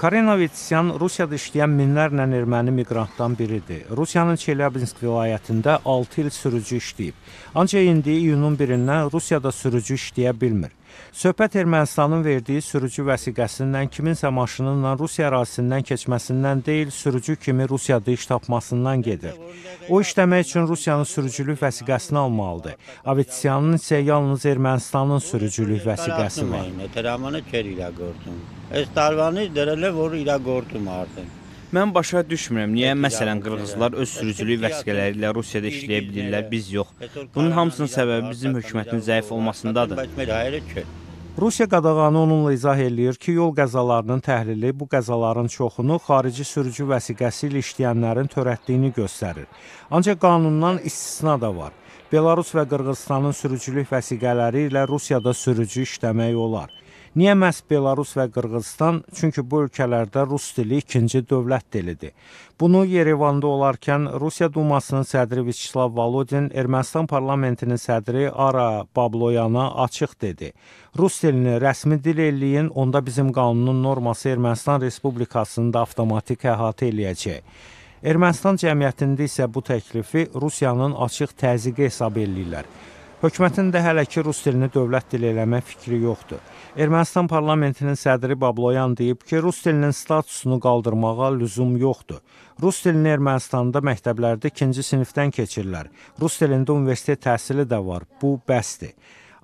Karenovitsyan Rusiyada işləyən minlərlə erməni miqrantdan biridir. Rusiyanın Çelyabinsk vilayətində 6 il sürücü işləyib. Ancaq indi iyunun 1-dən Rusiyada sürücü işləyə bilmir. Söhbət Ermənistanın verdiyi sürücü vəsiqəsindən kiminsə maşınınla Rusiya ərazisindən keçməsindən deyil, sürücü kimi Rusiyada iş tapmasından gedir. O işləmək üçün Rusiyanın sürücülük vəsiqəsini almalıdır. Avetsyanın isə yalnız Ermənistanın sürücülük vəsiqəsi var. Təramanı çeri ilə gördüm. Əstərvanı dərələ vur ilə gördüm artıq. Mən başa düşmürəm niyə məsələn qırğızlar öz sürücülük vəsiqələri ilə Rusiyada işləyə bilirlər, biz yox. Bunun hamısının səbəbi bizim hökumətin zəif olmasındadır. Rusiya qadağanı onunla izah eləyir ki, yol qəzalarının təhlili bu qəzaların çoxunu xarici sürücü vəsiqəsi ilə işləyənlərin törətdiyini göstərir. Ancaq qanundan istisna da var. Belarus və Qırğızstanın sürücülük vəsiqələri ilə Rusiyada sürücü işləmək olar. Niyə məhz Belarus və Qırğızstan? Çünki bu ölkələrdə rus dili ikinci dövlət dilidir. Bunu Yerevanda olarkən Rusiya Dumasının sədri Vyacheslav Volodin Ermənistan parlamentinin sədri Ara Babloyana açıq dedi. Rus dilini rəsmi dil eləyin, onda bizim qanunun norması Ermənistan Respublikasını da avtomatik əhatə eləyəcək. Ermənistan cəmiyyətində isə bu təklifi Rusiyanın açıq təzyiqi hesab eləyirlər. Hökumətin də hələ ki rus dilini dövlət dili eləmək fikri yoxdur. Ermənistan parlamentinin sədri Babloyan deyib ki, rus dilinin statusunu qaldırmağa lüzum yoxdur. Rus dilini Ermənistanda məktəblərdə 2-ci sinifdən keçirlər. Rus dilində universitet təhsili də var. Bu bəsdir.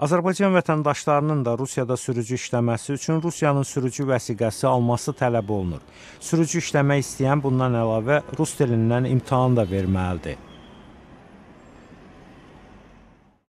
Azərbaycan vətəndaşlarının da Rusiyada sürücü işləməsi üçün Rusiyanın sürücü vəsiqəsi alması tələb olunur. Sürücü işləmək istəyən bundan əlavə rus dilindən imtahan da verməlidir.